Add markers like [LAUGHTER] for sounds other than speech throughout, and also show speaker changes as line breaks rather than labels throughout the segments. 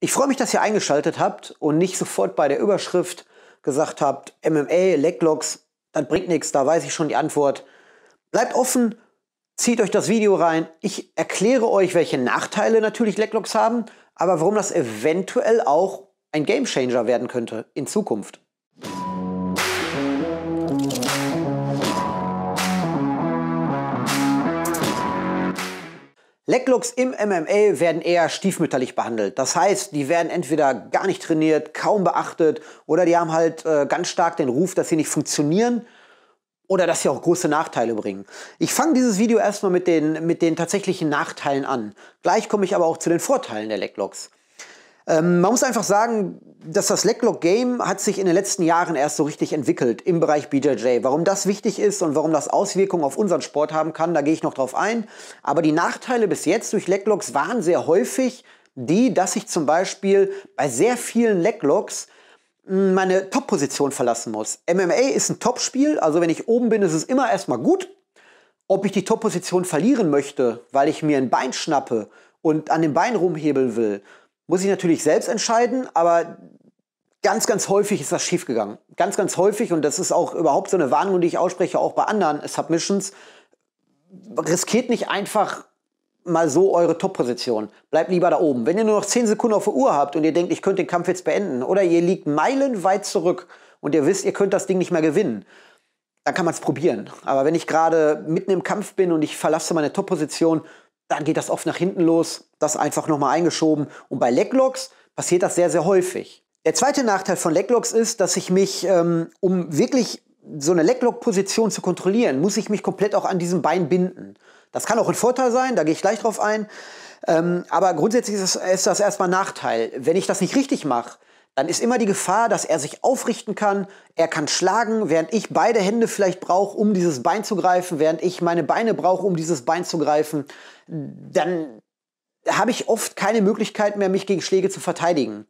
Ich freue mich, dass ihr eingeschaltet habt und nicht sofort bei der Überschrift gesagt habt, MMA, Leglocks, das bringt nichts, da weiß ich schon die Antwort. Bleibt offen, zieht euch das Video rein. Ich erkläre euch, welche Nachteile natürlich Leglocks haben, aber warum das eventuell auch ein Game Changer werden könnte in Zukunft. Leglooks im MMA werden eher stiefmütterlich behandelt. Das heißt, die werden entweder gar nicht trainiert, kaum beachtet oder die haben halt äh, ganz stark den Ruf, dass sie nicht funktionieren oder dass sie auch große Nachteile bringen. Ich fange dieses Video erstmal mit den, mit den tatsächlichen Nachteilen an. Gleich komme ich aber auch zu den Vorteilen der Leglocks. Ähm, man muss einfach sagen, dass das Lecklock game hat sich in den letzten Jahren erst so richtig entwickelt im Bereich BJJ. Warum das wichtig ist und warum das Auswirkungen auf unseren Sport haben kann, da gehe ich noch drauf ein. Aber die Nachteile bis jetzt durch Lecklocks waren sehr häufig die, dass ich zum Beispiel bei sehr vielen Lecklocks hm, meine Top-Position verlassen muss. MMA ist ein Top-Spiel, also wenn ich oben bin, ist es immer erstmal gut. Ob ich die Top-Position verlieren möchte, weil ich mir ein Bein schnappe und an dem Bein rumhebeln will, muss ich natürlich selbst entscheiden, aber ganz, ganz häufig ist das schiefgegangen. Ganz, ganz häufig, und das ist auch überhaupt so eine Warnung, die ich ausspreche, auch bei anderen Submissions, riskiert nicht einfach mal so eure Top-Position. Bleibt lieber da oben. Wenn ihr nur noch 10 Sekunden auf der Uhr habt und ihr denkt, ich könnte den Kampf jetzt beenden, oder ihr liegt meilenweit zurück und ihr wisst, ihr könnt das Ding nicht mehr gewinnen, dann kann man es probieren. Aber wenn ich gerade mitten im Kampf bin und ich verlasse meine Top-Position, dann geht das oft nach hinten los, das einfach nochmal eingeschoben. Und bei Leglocks passiert das sehr, sehr häufig. Der zweite Nachteil von Leglocks ist, dass ich mich, ähm, um wirklich so eine Leglock-Position zu kontrollieren, muss ich mich komplett auch an diesem Bein binden. Das kann auch ein Vorteil sein, da gehe ich gleich drauf ein. Ähm, aber grundsätzlich ist das, ist das erstmal ein Nachteil. Wenn ich das nicht richtig mache, dann ist immer die Gefahr, dass er sich aufrichten kann, er kann schlagen, während ich beide Hände vielleicht brauche, um dieses Bein zu greifen, während ich meine Beine brauche, um dieses Bein zu greifen, dann habe ich oft keine Möglichkeit mehr, mich gegen Schläge zu verteidigen.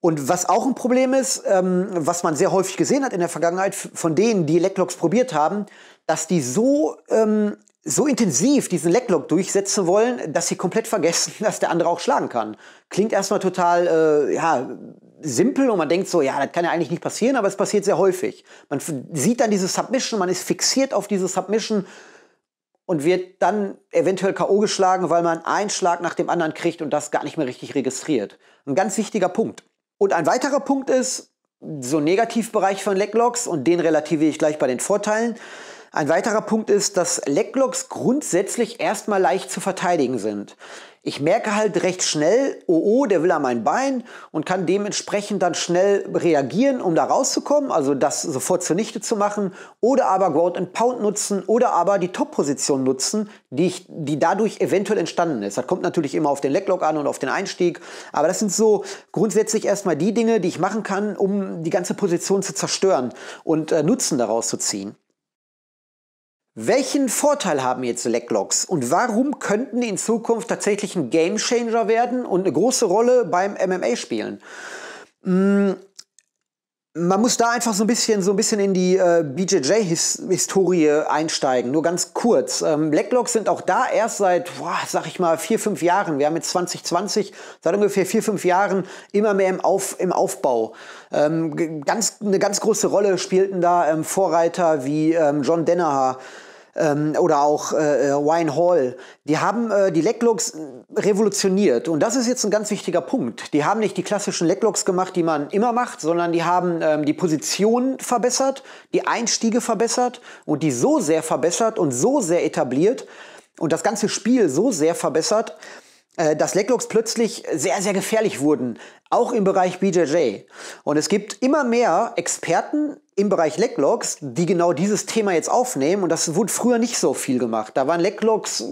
Und was auch ein Problem ist, ähm, was man sehr häufig gesehen hat in der Vergangenheit von denen, die Leglocks probiert haben, dass die so ähm, so intensiv diesen Leglock durchsetzen wollen, dass sie komplett vergessen, [LAUGHS] dass der andere auch schlagen kann. Klingt erstmal total äh, ja, simpel und man denkt so, ja, das kann ja eigentlich nicht passieren, aber es passiert sehr häufig. Man sieht dann diese Submission, man ist fixiert auf diese Submission und wird dann eventuell K.O. geschlagen, weil man einen Schlag nach dem anderen kriegt und das gar nicht mehr richtig registriert. Ein ganz wichtiger Punkt. Und ein weiterer Punkt ist, so ein Negativbereich von Leglocks und den relativiere ich gleich bei den Vorteilen ein weiterer Punkt ist, dass Lecklocks grundsätzlich erstmal leicht zu verteidigen sind. Ich merke halt recht schnell, oh oh, der will an mein Bein und kann dementsprechend dann schnell reagieren, um da rauszukommen, also das sofort zunichte zu machen, oder aber Ground and Pound nutzen oder aber die Top-Position nutzen, die, ich, die dadurch eventuell entstanden ist. Das kommt natürlich immer auf den Leglock an und auf den Einstieg, aber das sind so grundsätzlich erstmal die Dinge, die ich machen kann, um die ganze Position zu zerstören und äh, Nutzen daraus zu ziehen. Welchen Vorteil haben jetzt Leglocks und warum könnten die in Zukunft tatsächlich ein Gamechanger werden und eine große Rolle beim MMA spielen? Hm, man muss da einfach so ein bisschen, so ein bisschen in die äh, BJJ-Historie einsteigen, nur ganz kurz. Ähm, Leglocks sind auch da erst seit, boah, sag ich mal, vier, fünf Jahren. Wir haben jetzt 2020, seit ungefähr vier, fünf Jahren immer mehr im, Auf, im Aufbau. Ähm, ganz, eine ganz große Rolle spielten da ähm, Vorreiter wie ähm, John Denneher, ähm, oder auch äh, äh Wine Hall, die haben äh, die Leglocks revolutioniert. Und das ist jetzt ein ganz wichtiger Punkt. Die haben nicht die klassischen Leglocks gemacht, die man immer macht, sondern die haben ähm, die Position verbessert, die Einstiege verbessert und die so sehr verbessert und so sehr etabliert und das ganze Spiel so sehr verbessert, äh, dass Leglocks plötzlich sehr, sehr gefährlich wurden, auch im Bereich BJJ. Und es gibt immer mehr Experten im Bereich Leglocks, die genau dieses Thema jetzt aufnehmen. Und das wurde früher nicht so viel gemacht. Da waren Leglocks, äh,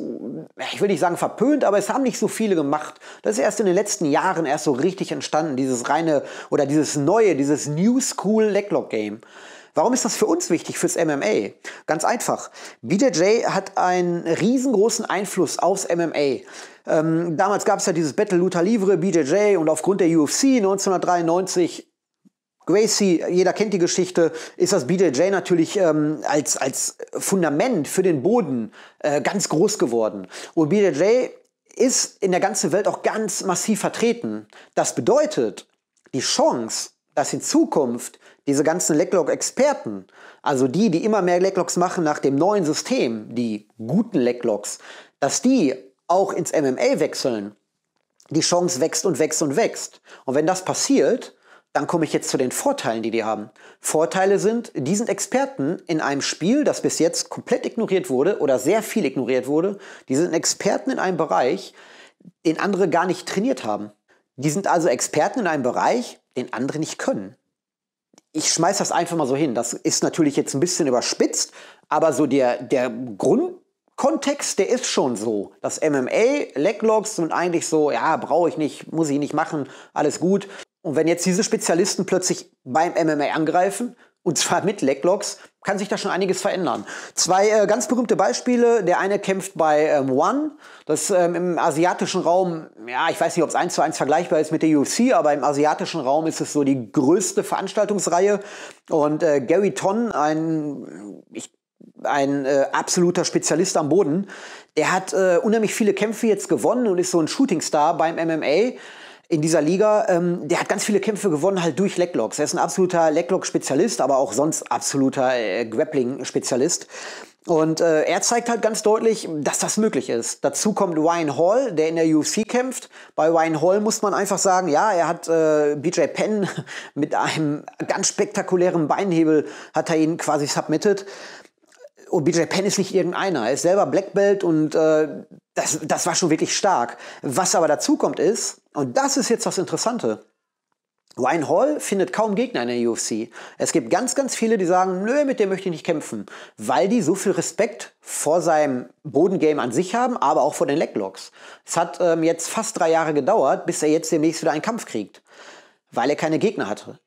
ich will nicht sagen verpönt, aber es haben nicht so viele gemacht. Das ist erst in den letzten Jahren erst so richtig entstanden, dieses reine oder dieses neue, dieses New School Leglock Game. Warum ist das für uns wichtig, fürs MMA? Ganz einfach. BJJ hat einen riesengroßen Einfluss aufs MMA. Ähm, damals gab es ja dieses Battle Luther Livre, BJJ und aufgrund der UFC 1993 Gracie, jeder kennt die Geschichte, ist das BJJ natürlich ähm, als, als Fundament für den Boden äh, ganz groß geworden. Und BJJ ist in der ganzen Welt auch ganz massiv vertreten. Das bedeutet, die Chance, dass in Zukunft diese ganzen Leglock-Experten, also die, die immer mehr Leglocks machen nach dem neuen System, die guten Leglocks, dass die auch ins MMA wechseln, die Chance wächst und wächst und wächst. Und wenn das passiert, dann komme ich jetzt zu den Vorteilen, die die haben. Vorteile sind, die sind Experten in einem Spiel, das bis jetzt komplett ignoriert wurde oder sehr viel ignoriert wurde. Die sind Experten in einem Bereich, den andere gar nicht trainiert haben. Die sind also Experten in einem Bereich, den andere nicht können ich schmeiß das einfach mal so hin. Das ist natürlich jetzt ein bisschen überspitzt, aber so der, der Grundkontext, der ist schon so. Das MMA, Leglogs und eigentlich so, ja, brauche ich nicht, muss ich nicht machen, alles gut. Und wenn jetzt diese Spezialisten plötzlich beim MMA angreifen, und zwar mit Leglocks, kann sich da schon einiges verändern. Zwei äh, ganz berühmte Beispiele. Der eine kämpft bei ähm, One, das ähm, im asiatischen Raum, ja, ich weiß nicht, ob es eins zu eins vergleichbar ist mit der UFC, aber im asiatischen Raum ist es so die größte Veranstaltungsreihe. Und äh, Gary Ton, ein, ich ein äh, absoluter Spezialist am Boden. Der hat äh, unheimlich viele Kämpfe jetzt gewonnen und ist so ein Shootingstar beim MMA in dieser Liga. Ähm, der hat ganz viele Kämpfe gewonnen, halt durch Leglocks. Er ist ein absoluter Leglock-Spezialist, aber auch sonst absoluter äh, Grappling-Spezialist. Und äh, er zeigt halt ganz deutlich, dass das möglich ist. Dazu kommt Ryan Hall, der in der UFC kämpft. Bei Ryan Hall muss man einfach sagen, ja, er hat äh, BJ Penn [LAUGHS] mit einem ganz spektakulären Beinhebel hat er ihn quasi submitted. Und BJ Penn ist nicht irgendeiner. Er ist selber Black Belt und äh, das, das war schon wirklich stark. Was aber dazu kommt ist, und das ist jetzt das Interessante, Ryan Hall findet kaum Gegner in der UFC. Es gibt ganz, ganz viele, die sagen, nö, mit dem möchte ich nicht kämpfen, weil die so viel Respekt vor seinem Bodengame an sich haben, aber auch vor den Leglocks. Es hat ähm, jetzt fast drei Jahre gedauert, bis er jetzt demnächst wieder einen Kampf kriegt, weil er keine Gegner hatte.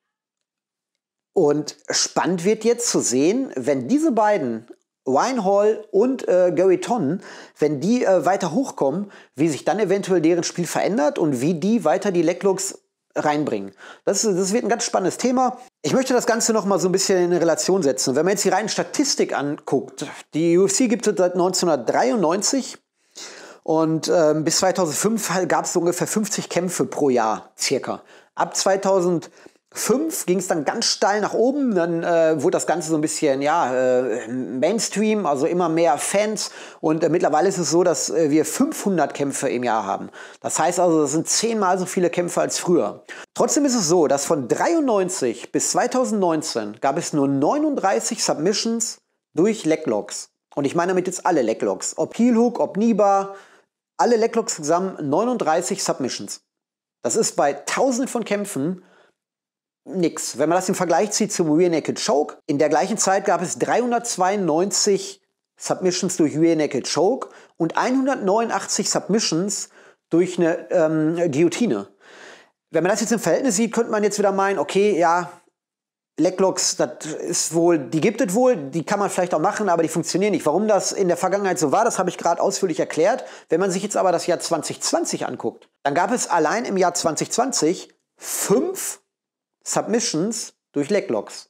Und spannend wird jetzt zu sehen, wenn diese beiden Winehall und äh, Gary Tonnen, wenn die äh, weiter hochkommen, wie sich dann eventuell deren Spiel verändert und wie die weiter die Leglocks reinbringen. Das, ist, das wird ein ganz spannendes Thema. Ich möchte das Ganze nochmal so ein bisschen in Relation setzen. Wenn man jetzt die reinen Statistik anguckt, die UFC gibt es seit 1993 und äh, bis 2005 gab es so ungefähr 50 Kämpfe pro Jahr circa. Ab 2000 5 ging es dann ganz steil nach oben, dann äh, wurde das Ganze so ein bisschen ja, äh, Mainstream, also immer mehr Fans und äh, mittlerweile ist es so, dass äh, wir 500 Kämpfe im Jahr haben. Das heißt also, das sind zehnmal so viele Kämpfe als früher. Trotzdem ist es so, dass von 93 bis 2019 gab es nur 39 Submissions durch Leglocks. Und ich meine damit jetzt alle Leglocks, ob Heelhook, ob Niba, alle Leglocks zusammen 39 Submissions. Das ist bei tausenden von Kämpfen nix. Wenn man das im Vergleich zieht zum Rear Naked Choke, in der gleichen Zeit gab es 392 Submissions durch Rear Naked Choke und 189 Submissions durch eine ähm, Guillotine. Wenn man das jetzt im Verhältnis sieht, könnte man jetzt wieder meinen, okay, ja, Leglocks, das ist wohl, die gibt es wohl, die kann man vielleicht auch machen, aber die funktionieren nicht. Warum das in der Vergangenheit so war, das habe ich gerade ausführlich erklärt. Wenn man sich jetzt aber das Jahr 2020 anguckt, dann gab es allein im Jahr 2020 fünf Submissions durch Leglogs.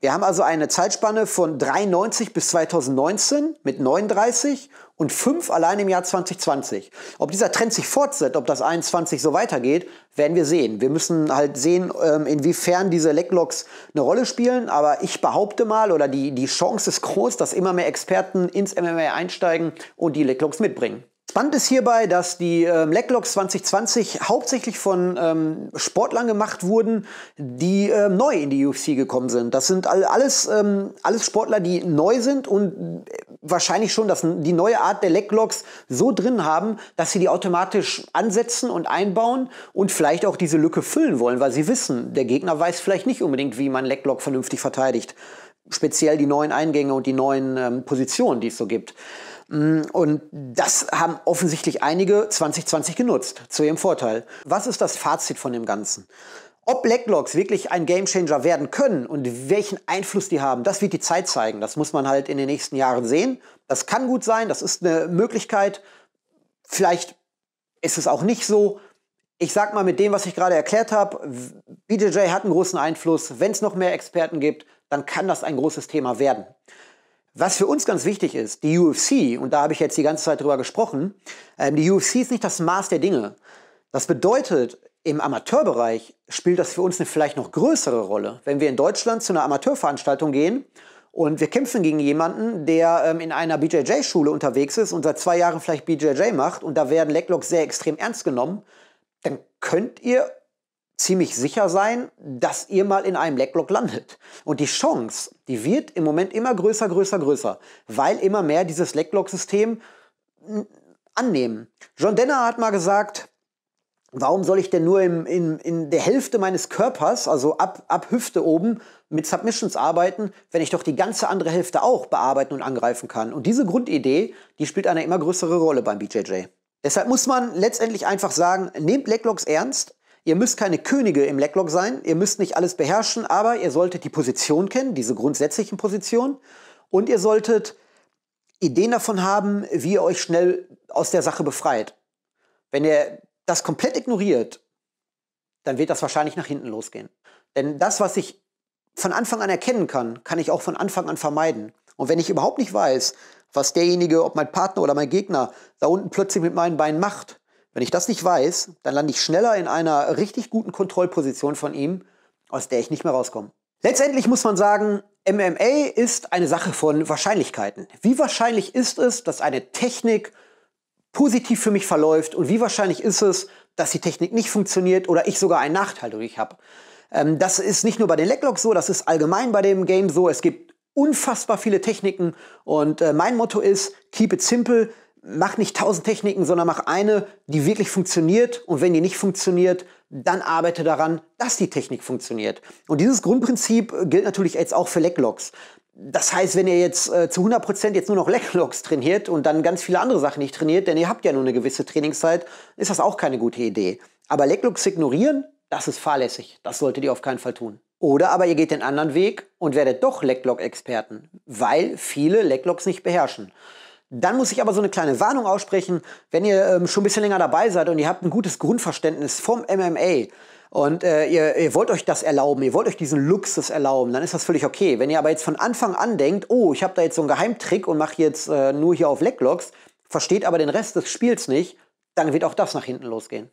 Wir haben also eine Zeitspanne von 93 bis 2019 mit 39 und 5 allein im Jahr 2020. Ob dieser Trend sich fortsetzt, ob das 21 so weitergeht, werden wir sehen. Wir müssen halt sehen, ähm, inwiefern diese Leglogs eine Rolle spielen. Aber ich behaupte mal, oder die, die Chance ist groß, dass immer mehr Experten ins MMA einsteigen und die Leglogs mitbringen. Spannend ist hierbei, dass die ähm, Leglocks 2020 hauptsächlich von ähm, Sportlern gemacht wurden, die ähm, neu in die UFC gekommen sind. Das sind all, alles, ähm, alles Sportler, die neu sind und äh, wahrscheinlich schon dass die neue Art der Leglocks so drin haben, dass sie die automatisch ansetzen und einbauen und vielleicht auch diese Lücke füllen wollen, weil sie wissen, der Gegner weiß vielleicht nicht unbedingt, wie man Leglock vernünftig verteidigt. Speziell die neuen Eingänge und die neuen ähm, Positionen, die es so gibt. Mm, und das haben offensichtlich einige 2020 genutzt, zu ihrem Vorteil. Was ist das Fazit von dem Ganzen? Ob Blacklocks wirklich ein Gamechanger werden können und welchen Einfluss die haben, das wird die Zeit zeigen. Das muss man halt in den nächsten Jahren sehen. Das kann gut sein, das ist eine Möglichkeit. Vielleicht ist es auch nicht so. Ich sag mal, mit dem, was ich gerade erklärt habe, BJJ hat einen großen Einfluss. Wenn es noch mehr Experten gibt, dann kann das ein großes Thema werden. Was für uns ganz wichtig ist, die UFC, und da habe ich jetzt die ganze Zeit drüber gesprochen, ähm, die UFC ist nicht das Maß der Dinge. Das bedeutet, im Amateurbereich spielt das für uns eine vielleicht noch größere Rolle. Wenn wir in Deutschland zu einer Amateurveranstaltung gehen und wir kämpfen gegen jemanden, der ähm, in einer BJJ-Schule unterwegs ist und seit zwei Jahren vielleicht BJJ macht und da werden Leglocks sehr extrem ernst genommen, dann könnt ihr ziemlich sicher sein, dass ihr mal in einem Leckblock landet. Und die Chance, die wird im Moment immer größer, größer, größer, weil immer mehr dieses leckblock system hm, annehmen. John Denner hat mal gesagt, warum soll ich denn nur im, in, in der Hälfte meines Körpers, also ab, ab Hüfte oben, mit Submissions arbeiten, wenn ich doch die ganze andere Hälfte auch bearbeiten und angreifen kann. Und diese Grundidee, die spielt eine immer größere Rolle beim BJJ. Deshalb muss man letztendlich einfach sagen, nehmt Leglocks ernst, Ihr müsst keine Könige im Leglog sein, ihr müsst nicht alles beherrschen, aber ihr solltet die Position kennen, diese grundsätzlichen Positionen. Und ihr solltet Ideen davon haben, wie ihr euch schnell aus der Sache befreit. Wenn ihr das komplett ignoriert, dann wird das wahrscheinlich nach hinten losgehen. Denn das, was ich von Anfang an erkennen kann, kann ich auch von Anfang an vermeiden. Und wenn ich überhaupt nicht weiß, was derjenige, ob mein Partner oder mein Gegner da unten plötzlich mit meinen Beinen macht, wenn ich das nicht weiß, dann lande ich schneller in einer richtig guten Kontrollposition von ihm, aus der ich nicht mehr rauskomme. Letztendlich muss man sagen, MMA ist eine Sache von Wahrscheinlichkeiten. Wie wahrscheinlich ist es, dass eine Technik positiv für mich verläuft und wie wahrscheinlich ist es, dass die Technik nicht funktioniert oder ich sogar einen Nachteil durch habe? Ähm, das ist nicht nur bei den Leglocks so, das ist allgemein bei dem Game so. Es gibt unfassbar viele Techniken und äh, mein Motto ist, keep it simple, mach nicht tausend Techniken, sondern mach eine, die wirklich funktioniert. Und wenn die nicht funktioniert, dann arbeite daran, dass die Technik funktioniert. Und dieses Grundprinzip äh, gilt natürlich jetzt auch für Leglocks. Das heißt, wenn ihr jetzt äh, zu 100% jetzt nur noch Leglocks trainiert und dann ganz viele andere Sachen nicht trainiert, denn ihr habt ja nur eine gewisse Trainingszeit, ist das auch keine gute Idee. Aber Leglocks ignorieren, das ist fahrlässig. Das solltet ihr auf keinen Fall tun. Oder aber ihr geht den anderen Weg und werdet doch Leglock-Experten, weil viele Leglocks nicht beherrschen. Dann muss ich aber so eine kleine Warnung aussprechen, wenn ihr ähm, schon ein bisschen länger dabei seid und ihr habt ein gutes Grundverständnis vom MMA und äh, ihr, ihr wollt euch das erlauben, ihr wollt euch diesen Luxus erlauben, dann ist das völlig okay. Wenn ihr aber jetzt von Anfang an denkt, oh, ich habe da jetzt so einen Geheimtrick und mache jetzt äh, nur hier auf Leglocks, versteht aber den Rest des Spiels nicht, dann wird auch das nach hinten losgehen.